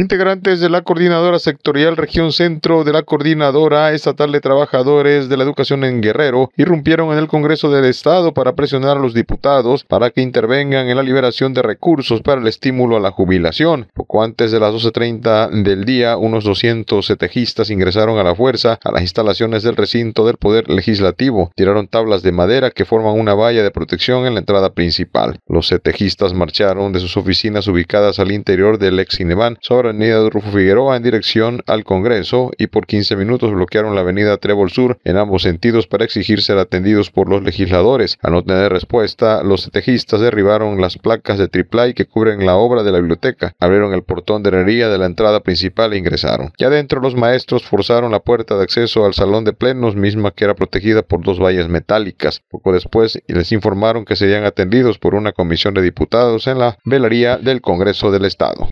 Integrantes de la Coordinadora Sectorial Región Centro de la Coordinadora Estatal de Trabajadores de la Educación en Guerrero irrumpieron en el Congreso del Estado para presionar a los diputados para que intervengan en la liberación de recursos para el estímulo a la jubilación. Poco antes de las 12.30 del día, unos 200 setejistas ingresaron a la fuerza a las instalaciones del recinto del Poder Legislativo. Tiraron tablas de madera que forman una valla de protección en la entrada principal. Los setejistas marcharon de sus oficinas ubicadas al interior del ex Cineban sobre Avenida Rufo Figueroa en dirección al Congreso y por 15 minutos bloquearon la Avenida Trébol Sur en ambos sentidos para exigir ser atendidos por los legisladores. Al no tener respuesta, los tejistas derribaron las placas de triplay que cubren la obra de la biblioteca, abrieron el portón de herrería de la entrada principal e ingresaron. Ya dentro los maestros forzaron la puerta de acceso al salón de plenos, misma que era protegida por dos vallas metálicas. Poco después les informaron que serían atendidos por una comisión de diputados en la velaría del Congreso del Estado.